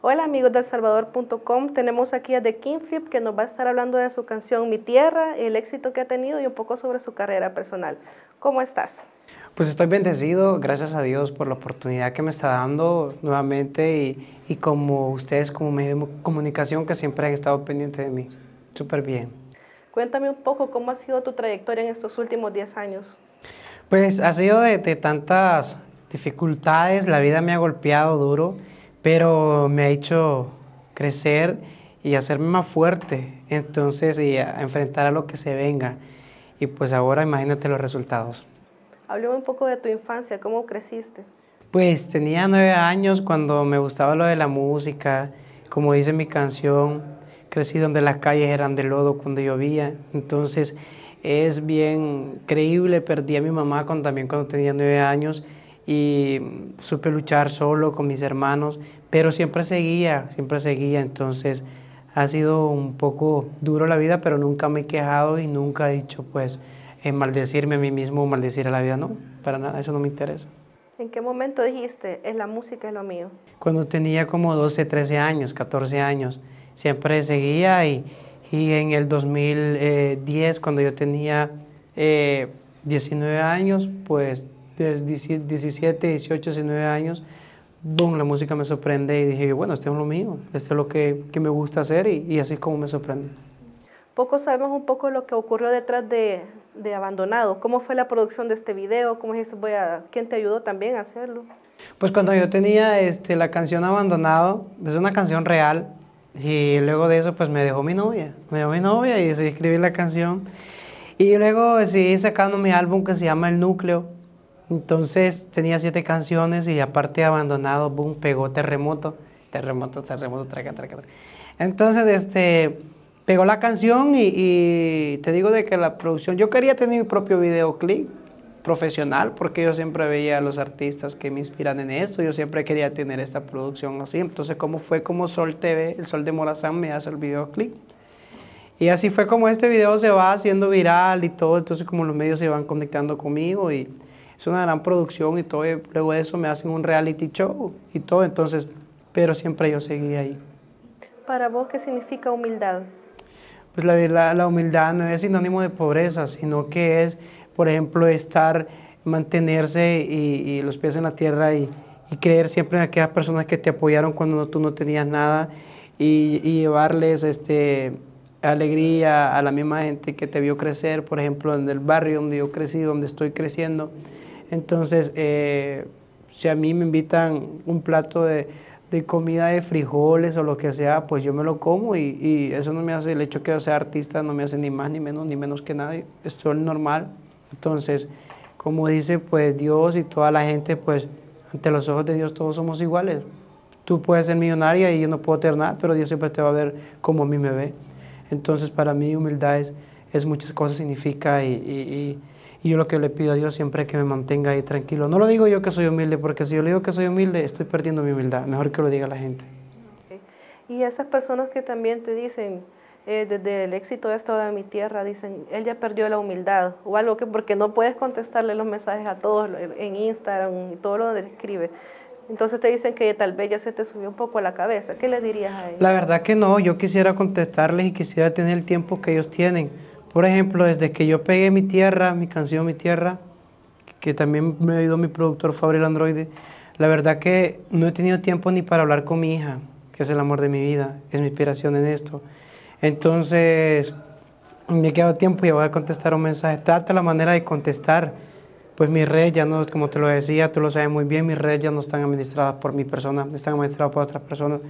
Hola amigos de Salvador.com, tenemos aquí a The Flip que nos va a estar hablando de su canción Mi Tierra, el éxito que ha tenido y un poco sobre su carrera personal. ¿Cómo estás? Pues estoy bendecido, gracias a Dios por la oportunidad que me está dando nuevamente y, y como ustedes como medio de comunicación que siempre han estado pendientes de mí. Súper bien. Cuéntame un poco cómo ha sido tu trayectoria en estos últimos 10 años. Pues ha sido de, de tantas dificultades, la vida me ha golpeado duro pero me ha hecho crecer y hacerme más fuerte, entonces, y enfrentar a lo que se venga. Y pues ahora imagínate los resultados. Hable un poco de tu infancia, ¿cómo creciste? Pues tenía nueve años cuando me gustaba lo de la música, como dice mi canción, crecí donde las calles eran de lodo cuando llovía, entonces es bien creíble, perdí a mi mamá también cuando tenía nueve años y supe luchar solo con mis hermanos, pero siempre seguía, siempre seguía, entonces ha sido un poco duro la vida, pero nunca me he quejado y nunca he dicho pues en eh, maldecirme a mí mismo o maldecir a la vida, no, para nada, eso no me interesa. ¿En qué momento dijiste, es la música, es lo mío? Cuando tenía como 12, 13 años, 14 años, siempre seguía y, en el 2010, eh, cuando yo tenía 19 eh, años, pues 17, 18, 19 años, boom, la música me sorprende y dije, bueno, esto es lo mío, esto es lo que, me gusta hacer y, así es como me sorprende. Poco sabemos un poco lo que ocurrió detrás de, Abandonado, cómo fue la producción de este video, cómo es eso? a, quién te ayudó también a hacerlo. Pues cuando yo tenía este, la canción Abandonado, es una canción real y luego de eso pues me dejó mi novia, me dejó mi novia y decidí escribir la canción y luego seguí sacando mi álbum que se llama El Núcleo entonces tenía siete canciones y aparte abandonado, boom, pegó terremoto, terremoto, terremoto, traca, traca, traca. Entonces, este, pegó la canción y, y, te digo de que la producción, yo quería tener mi propio videoclip profesional porque yo siempre veía a los artistas que me inspiran en esto, yo siempre quería tener esta producción así. Entonces, cómo fue como Sol TV, el Sol de Morazán me hace el videoclip. Y así fue como este video se va haciendo viral y todo, entonces como los medios se van conectando conmigo y es una gran producción y todo. luego de eso me hacen un reality show y todo. Entonces, pero siempre yo seguí ahí. ¿Para vos qué significa humildad? Pues la, la, humildad no es sinónimo de pobreza, sino que es, por ejemplo, estar, mantenerse y, los pies en la tierra y, creer siempre en aquellas personas que te apoyaron cuando tú no tenías nada y, y, llevarles este, alegría a la misma gente que te vio crecer, por ejemplo, en el barrio donde yo crecí, donde estoy creciendo. Entonces, eh, si a mí me invitan un plato de, comida de frijoles o lo que sea, pues yo me lo como y, eso no me hace, el hecho que yo sea artista no me hace ni más ni menos, ni menos que nadie, estoy normal. Entonces, como dice pues Dios y toda la gente, pues ante los ojos de Dios todos somos iguales. Tú puedes ser millonaria y yo no puedo tener nada, pero Dios siempre te va a ver como a mí me ve. Entonces, para mí humildad es, muchas cosas, significa y y yo lo que le pido a Dios siempre es que me mantenga ahí tranquilo. No lo digo yo que soy humilde, porque si yo le digo que soy humilde, estoy perdiendo mi humildad. Mejor que lo diga la gente. Y esas personas que también te dicen, eh, desde el éxito de esta de mi tierra, dicen, él ya perdió la humildad, o algo que porque no puedes contestarle los mensajes a todos en Instagram y todo lo que escribe. Entonces te dicen que tal vez ya se te subió un poco a la cabeza. ¿Qué le dirías a ellos? La verdad que no, yo quisiera contestarles y quisiera tener el tiempo que ellos tienen por ejemplo, desde que yo pegué Mi Tierra, mi canción Mi Tierra, que también me ha ayudó mi productor Fabril Androide, la verdad que no he tenido tiempo ni para hablar con mi hija, que es el amor de mi vida, es mi inspiración en esto. Entonces, me he quedado tiempo y voy a contestar un mensaje. Trata la manera de contestar. Pues mis redes ya no, como te lo decía, tú lo sabes muy bien, mis redes ya no están administradas por mi persona, están administradas por otras personas.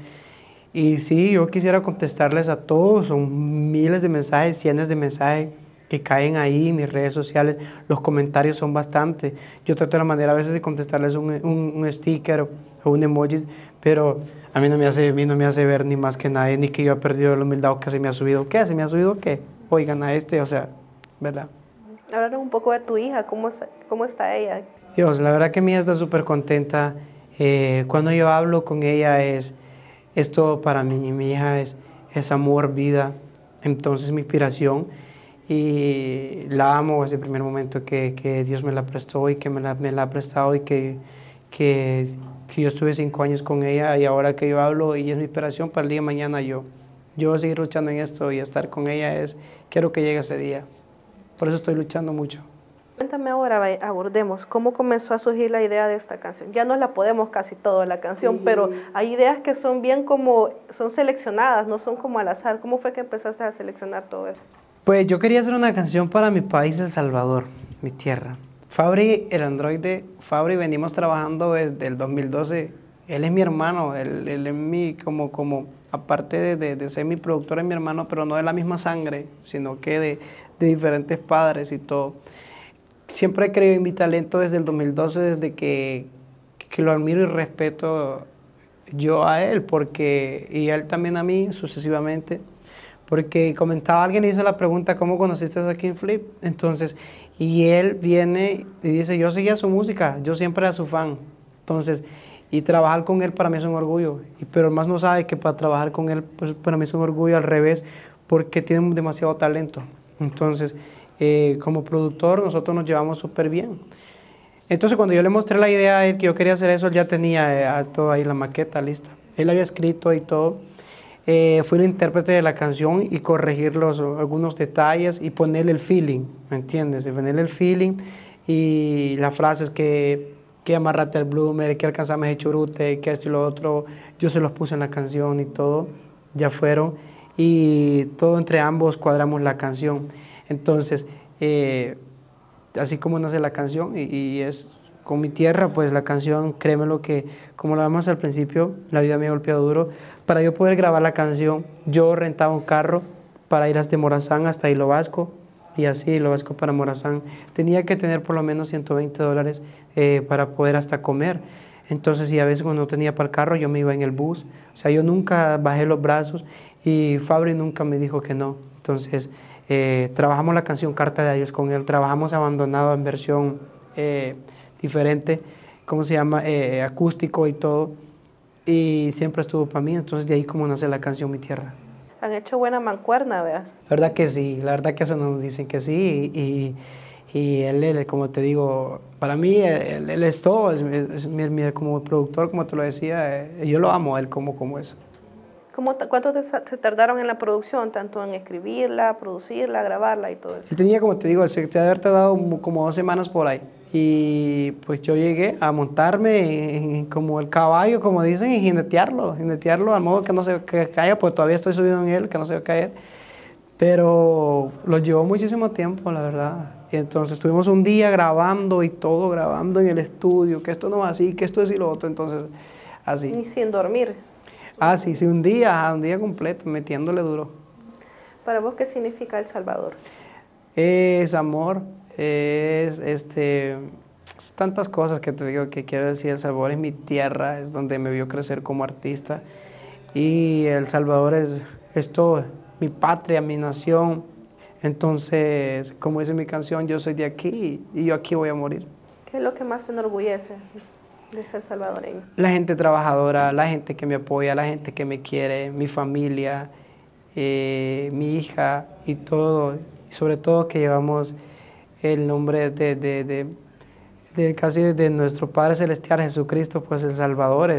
Y sí, yo quisiera contestarles a todos, son miles de mensajes, cientos de mensajes que caen ahí en mis redes sociales, los comentarios son bastantes. Yo trato de la manera a veces de contestarles un, un, sticker o, un emoji, pero a mí, no me hace, mí no me hace ver ni más que nadie, ni que yo he perdido la humildad o que se me ha subido. ¿Qué? ¿Se me ha subido qué? Oigan a este, o sea, ¿verdad? Háblanos un poco de tu hija, ¿cómo, cómo está ella? Dios, la verdad que mi hija está súper contenta. Eh, cuando yo hablo con ella es esto para mí, y mi hija, es, es amor, vida. Entonces mi inspiración y la amo desde el primer momento que, Dios me la prestó y que me la, me la ha prestado y que, que, yo estuve cinco años con ella y ahora que yo hablo y es mi inspiración para el día de mañana yo. Yo seguir luchando en esto y estar con ella es, quiero que llegue ese día. Por eso estoy luchando mucho. Cuéntame ahora, abordemos cómo comenzó a surgir la idea de esta canción. Ya nos la podemos casi toda la canción, pero hay ideas que son bien como, son seleccionadas, no son como al azar. ¿Cómo fue que empezaste a seleccionar todo eso? Pues yo quería hacer una canción para mi país, El Salvador, mi tierra. Fabri, el androide, Fabri venimos trabajando desde el 2012. Él es mi hermano, él, es mi, como, como, aparte de, ser mi productor, es mi hermano, pero no de la misma sangre, sino que de, de diferentes padres y todo siempre he creído en mi talento desde el 2012, desde que, lo admiro y respeto yo a él, porque, y él también a mí, sucesivamente, porque comentaba alguien hizo la pregunta, ¿cómo conociste a King Flip? Entonces, y él viene y dice, yo seguía su música, yo siempre era su fan. Entonces, y trabajar con él para mí es un orgullo, pero más no sabe que para trabajar con él, pues para mí es un orgullo al revés, porque tiene demasiado talento. Entonces, eh, como productor nosotros nos llevamos súper bien. Entonces cuando yo le mostré la idea a él que yo quería hacer eso, él ya tenía eh, todo ahí la maqueta lista. Él había escrito y todo. Eh, fui el intérprete de la canción y corregir los, algunos detalles y ponerle el feeling, ¿me entiendes? ponerle el feeling y las frases que, que amarrate el bloomer, que alcanzame el churute, que esto y lo otro, yo se los puse en la canción y todo, ya fueron. Y todo entre ambos cuadramos la canción. Entonces, eh, así como nace la canción y, es con mi tierra, pues la canción, créeme lo que, como la damos al principio, la vida me ha golpeado duro. Para yo poder grabar la canción, yo rentaba un carro para ir hasta Morazán, hasta Hilo Vasco, y así lo vasco para Morazán. Tenía que tener por lo menos 120 dólares eh, para poder hasta comer. Entonces, y a veces cuando no tenía para el carro, yo me iba en el bus. O sea, yo nunca bajé los brazos y Fabri nunca me dijo que no. Entonces, eh, trabajamos la canción Carta de Adiós con él, trabajamos Abandonado en versión eh, diferente, ¿cómo se llama? Eh, acústico y todo. Y siempre estuvo para mí, entonces de ahí como nace la canción Mi Tierra. Han hecho buena mancuerna, ¿verdad? La verdad que sí, la verdad que eso nos dicen que sí. Y, y, él, como te digo, para mí él, es todo, es, mi como productor, como te lo decía, yo lo amo a él como, como eso. ¿Cuánto se tardaron en la producción, tanto en escribirla, producirla, grabarla y todo eso? Él tenía, como te digo, se, se haber tardado como dos semanas por ahí. Y pues yo llegué a montarme en, como el caballo, como dicen, y jinetearlo, jinetearlo al modo que no se caiga, pues todavía estoy subido en él, que no se va a caer. Pero lo llevó muchísimo tiempo, la verdad. Y entonces estuvimos un día grabando y todo grabando en el estudio, que esto no va así, que esto es y lo otro, entonces así. Y sin dormir. Ah, sí, sí, un día, un día completo, metiéndole duro. ¿Para vos qué significa El Salvador? Es amor, es este tantas cosas que te digo que quiero decir. El Salvador es mi tierra, es donde me vio crecer como artista. Y El Salvador es, esto, mi patria, mi nación. Entonces, como dice mi canción, yo soy de aquí y yo aquí voy a morir. ¿Qué es lo que más te enorgullece de ser salvadoreño. La gente trabajadora, la gente que me apoya, la gente que me quiere, mi familia, eh, mi hija y todo. Y sobre todo que llevamos el nombre de, casi de nuestro Padre Celestial Jesucristo, pues el Salvador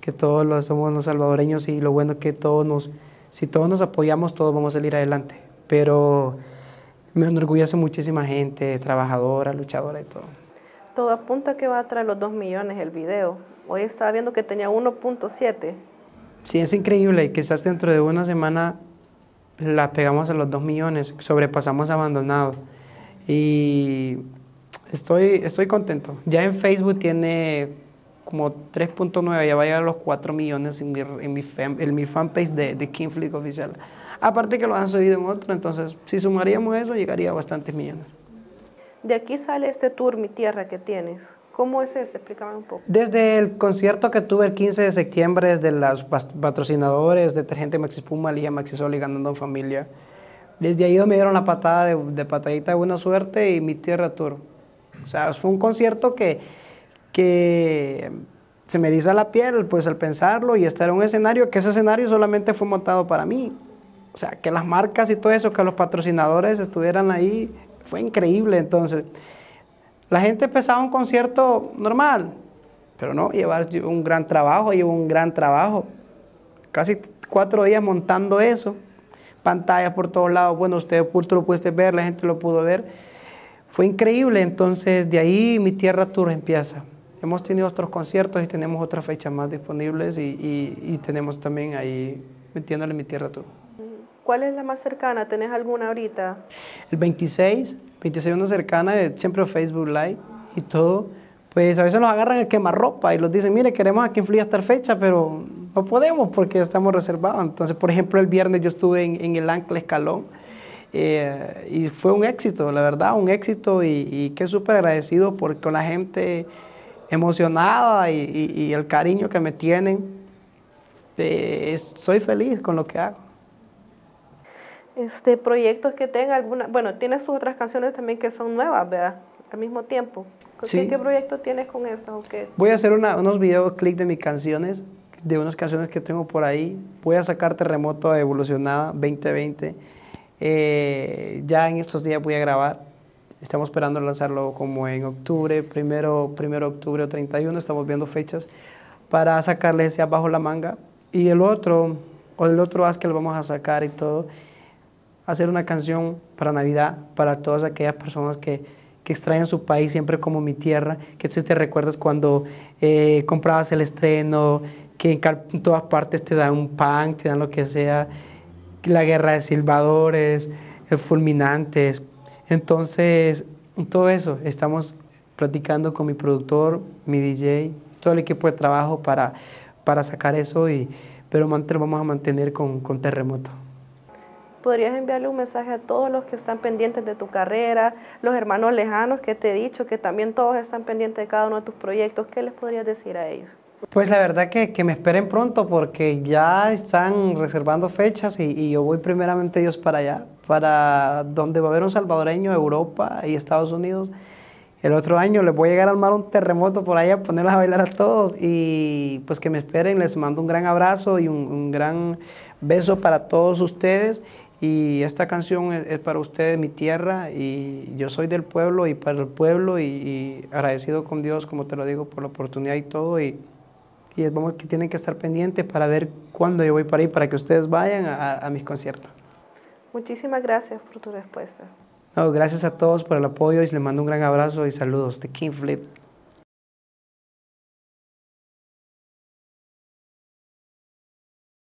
que todos somos los salvadoreños y lo bueno que todos nos, si todos nos apoyamos, todos vamos a salir adelante. Pero me enorgullece muchísima gente, trabajadora, luchadora y todo todo apunta que va a traer los 2 millones el video. Hoy estaba viendo que tenía 1.7. Sí, es increíble y quizás dentro de una semana la pegamos a los 2 millones, sobrepasamos abandonado. Y estoy, estoy contento. Ya en Facebook tiene como 3.9, ya va a llegar a los 4 millones en mi, fanpage de, de King Flick Oficial. Aparte que lo han subido en otro, entonces si sumaríamos eso llegaría a bastantes millones de aquí sale este tour Mi Tierra que tienes. ¿Cómo es ese? Explícame un poco. Desde el concierto que tuve el 15 de septiembre, desde los patrocinadores, Detergente Maxi Puma, Lija Sol y Ganando en Familia, desde ahí me dieron la patada de, patadita de buena suerte y Mi Tierra Tour. O sea, fue un concierto que, que se me eriza la piel pues al pensarlo y estar en un escenario que ese escenario solamente fue montado para mí. O sea, que las marcas y todo eso, que los patrocinadores estuvieran ahí fue increíble. Entonces, la gente empezaba un concierto normal, pero no, llevar un gran trabajo, llevo un gran trabajo. Casi cuatro días montando eso, pantallas por todos lados, bueno, usted oculto lo pudiste ver, la gente lo pudo ver. Fue increíble, entonces de ahí mi tierra tour empieza. Hemos tenido otros conciertos y tenemos otras fechas más disponibles y, y tenemos también ahí metiéndole mi tierra tour. ¿Cuál es la más cercana? ¿Tenés alguna ahorita? El 26, 26 una cercana, siempre Facebook Live y todo. Pues a veces nos agarran a quemar ropa y los dicen, mire, queremos aquí que esta fecha, pero no podemos porque estamos reservados. Entonces, por ejemplo, el viernes yo estuve en, el Ancla Escalón eh, y fue un éxito, la verdad, un éxito y, y qué súper agradecido porque con la gente emocionada y, el cariño que me tienen. Eh, soy feliz con lo que hago este, proyectos que tenga alguna, bueno, tienes sus otras canciones también que son nuevas, ¿verdad? Al mismo tiempo. ¿Qué, proyecto tienes con eso? Voy a hacer unos unos videoclips de mis canciones, de unas canciones que tengo por ahí. Voy a sacar Terremoto Evolucionada 2020. Eh, ya en estos días voy a grabar. Estamos esperando lanzarlo como en octubre, primero, primero octubre o 31. Estamos viendo fechas para sacarle ese abajo la manga. Y el otro, o el otro as que lo vamos a sacar y todo hacer una canción para Navidad, para todas aquellas personas que, que extrañan su país siempre como mi tierra, que si te recuerdas cuando eh, comprabas el estreno, que en, todas partes te dan un pan, te dan lo que sea, la guerra de silbadores, eh, fulminantes. Entonces, todo eso estamos platicando con mi productor, mi DJ, todo el equipo de trabajo para, para sacar eso, y, pero lo vamos a mantener con terremoto podrías enviarle un mensaje a todos los que están pendientes de tu carrera, los hermanos lejanos que te he dicho, que también todos están pendientes de cada uno de tus proyectos. ¿Qué les podrías decir a ellos? Pues la verdad que, que me esperen pronto porque ya están reservando fechas y, y yo voy primeramente ellos para allá, para donde va a haber un salvadoreño, Europa y Estados Unidos. El otro año les voy a llegar al mar un terremoto por allá, ponerlos a bailar a todos y pues que me esperen, les mando un gran abrazo y un, un gran beso para todos ustedes y esta canción es, para ustedes, mi tierra, y yo soy del pueblo y para el pueblo, y, agradecido con Dios, como te lo digo, por la oportunidad y todo. Y, es vamos, que tienen que estar pendientes para ver cuándo yo voy para ahí, para que ustedes vayan a, mis conciertos. Muchísimas gracias por tu respuesta. No, gracias a todos por el apoyo y les mando un gran abrazo y saludos de King Flip.